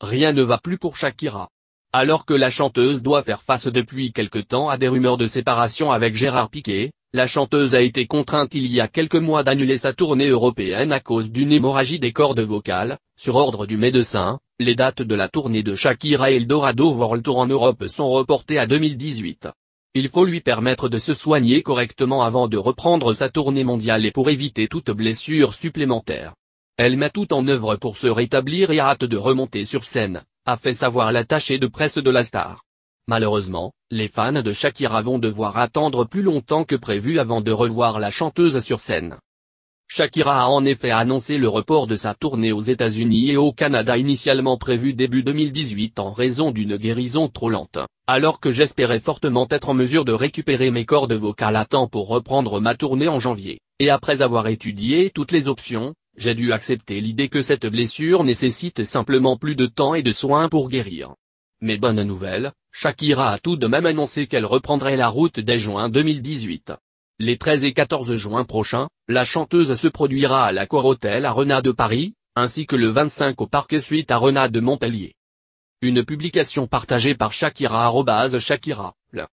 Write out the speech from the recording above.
Rien ne va plus pour Shakira. Alors que la chanteuse doit faire face depuis quelque temps à des rumeurs de séparation avec Gérard Piquet, la chanteuse a été contrainte il y a quelques mois d'annuler sa tournée européenne à cause d'une hémorragie des cordes vocales, sur ordre du médecin, les dates de la tournée de Shakira et Eldorado World Tour en Europe sont reportées à 2018. Il faut lui permettre de se soigner correctement avant de reprendre sa tournée mondiale et pour éviter toute blessure supplémentaire. Elle met tout en œuvre pour se rétablir et hâte de remonter sur scène, a fait savoir l'attaché de presse de la star. Malheureusement, les fans de Shakira vont devoir attendre plus longtemps que prévu avant de revoir la chanteuse sur scène. Shakira a en effet annoncé le report de sa tournée aux États-Unis et au Canada initialement prévue début 2018 en raison d'une guérison trop lente, alors que j'espérais fortement être en mesure de récupérer mes cordes vocales à temps pour reprendre ma tournée en janvier, et après avoir étudié toutes les options, j'ai dû accepter l'idée que cette blessure nécessite simplement plus de temps et de soins pour guérir. Mais bonne nouvelle, Shakira a tout de même annoncé qu'elle reprendrait la route dès juin 2018. Les 13 et 14 juin prochains, la chanteuse se produira à hôtel à Arena de Paris, ainsi que le 25 au Parc Suite à Arena de Montpellier. Une publication partagée par Shakira Shakira.